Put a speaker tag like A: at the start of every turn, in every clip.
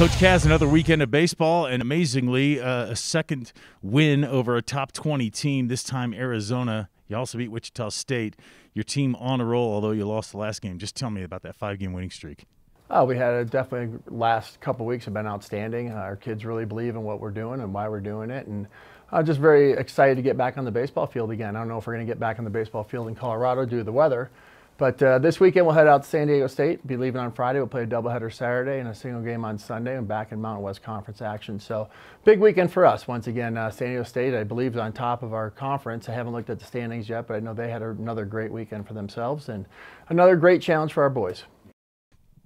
A: Coach Kaz, another weekend of baseball, and amazingly, uh, a second win over a top 20 team, this time Arizona. You also beat Wichita State. Your team on a roll, although you lost the last game. Just tell me about that five game winning streak.
B: Oh, we had a definitely last couple weeks have been outstanding. Uh, our kids really believe in what we're doing and why we're doing it. And I'm uh, just very excited to get back on the baseball field again. I don't know if we're going to get back on the baseball field in Colorado due to the weather. But uh, this weekend we'll head out to San Diego State. Be leaving on Friday. We'll play a doubleheader Saturday and a single game on Sunday. And back in Mountain West Conference action. So big weekend for us. Once again, uh, San Diego State, I believe, is on top of our conference. I haven't looked at the standings yet, but I know they had another great weekend for themselves and another great challenge for our boys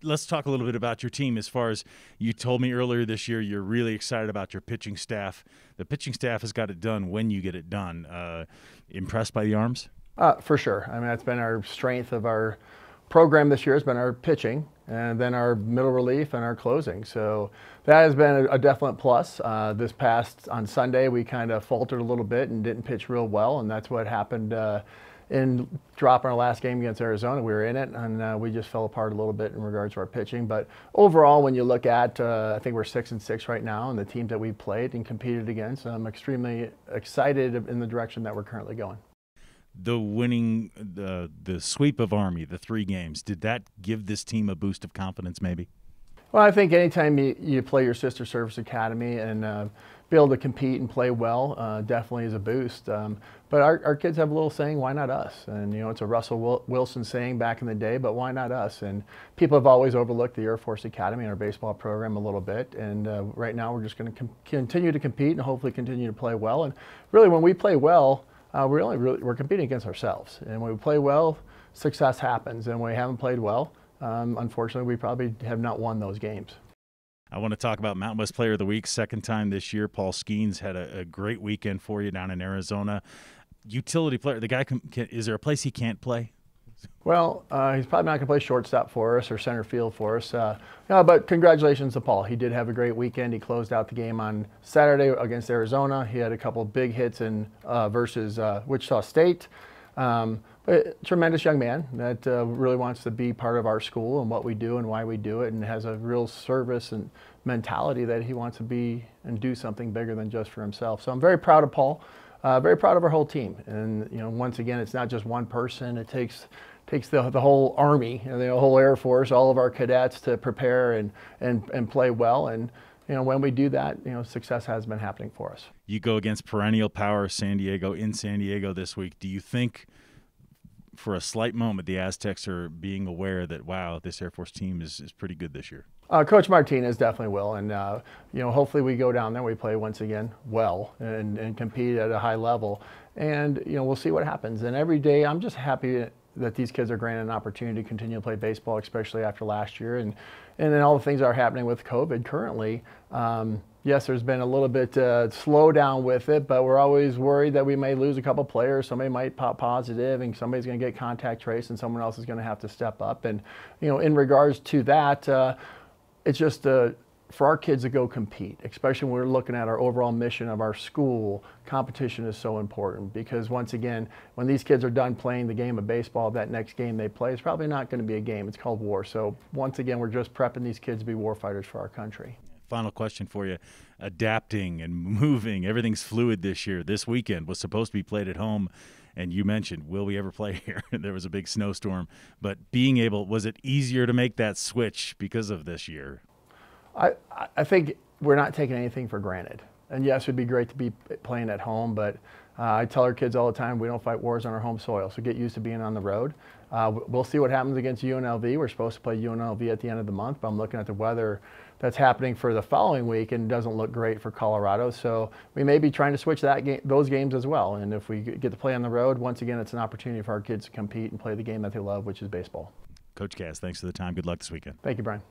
A: let's talk a little bit about your team as far as you told me earlier this year you're really excited about your pitching staff the pitching staff has got it done when you get it done uh, impressed by the arms
B: uh, for sure. I mean, that's been our strength of our program this year has been our pitching and then our middle relief and our closing. So that has been a, a definite plus. Uh, this past on Sunday, we kind of faltered a little bit and didn't pitch real well, and that's what happened uh, in dropping our last game against Arizona. We were in it, and uh, we just fell apart a little bit in regards to our pitching. But overall, when you look at, uh, I think we're six and six right now, and the teams that we played and competed against, I'm extremely excited in the direction that we're currently going
A: the winning the the sweep of Army, the three games, did that give this team a boost of confidence? Maybe.
B: Well, I think anytime you, you play your sister service academy and uh, be able to compete and play well, uh, definitely is a boost. Um, but our, our kids have a little saying, "Why not us?" And you know, it's a Russell Wilson saying back in the day, but why not us? And people have always overlooked the Air Force Academy and our baseball program a little bit. And uh, right now, we're just going to com- continue to compete and hopefully continue to play well. And really, when we play well uh, we're only really, we're competing against ourselves. And when we play well, success happens. And when we haven't played well, um, unfortunately, we probably have not won those games.
A: I want to talk about Mountain West Player of the Week. Second time this year, Paul Skeens had a, a great weekend for you down in Arizona. Utility player, the guy can, can, is there a place he can't play?
B: Well, uh, he's probably not going to play shortstop for us or center field for us. Uh, no, but congratulations to Paul. He did have a great weekend. He closed out the game on Saturday against Arizona. He had a couple big hits in uh, versus uh, Wichita State. Um, tremendous young man that uh, really wants to be part of our school and what we do and why we do it, and has a real service and mentality that he wants to be and do something bigger than just for himself. So I'm very proud of Paul. Uh, very proud of our whole team. And you know, once again, it's not just one person. It takes takes the, the whole army and the whole air force all of our cadets to prepare and, and, and play well and you know when we do that you know success has been happening for us
A: you go against perennial power san diego in san diego this week do you think for a slight moment the aztecs are being aware that wow this air force team is, is pretty good this year
B: uh, Coach Martinez definitely will, and uh, you know, hopefully we go down there, we play once again well, and, and compete at a high level, and you know, we'll see what happens. And every day, I'm just happy that these kids are granted an opportunity to continue to play baseball, especially after last year, and and then all the things that are happening with COVID currently. Um, yes, there's been a little bit uh, slowdown with it, but we're always worried that we may lose a couple players. Somebody might pop positive, and somebody's going to get contact trace, and someone else is going to have to step up. And you know, in regards to that, uh, it's just a for our kids to go compete, especially when we're looking at our overall mission of our school, competition is so important because once again, when these kids are done playing the game of baseball, that next game they play is probably not going to be a game. It's called war. So once again, we're just prepping these kids to be war fighters for our country.
A: Final question for you. Adapting and moving, everything's fluid this year. This weekend was supposed to be played at home and you mentioned will we ever play here there was a big snowstorm but being able was it easier to make that switch because of this year
B: I, I think we're not taking anything for granted. And yes, it'd be great to be playing at home, but uh, I tell our kids all the time, we don't fight wars on our home soil, so get used to being on the road. Uh, we'll see what happens against UNLV. We're supposed to play UNLV at the end of the month, but I'm looking at the weather that's happening for the following week and doesn't look great for Colorado. So we may be trying to switch that game, those games as well. And if we get to play on the road, once again, it's an opportunity for our kids to compete and play the game that they love, which is baseball.
A: Coach Cass, thanks for the time. Good luck this weekend.
B: Thank you, Brian.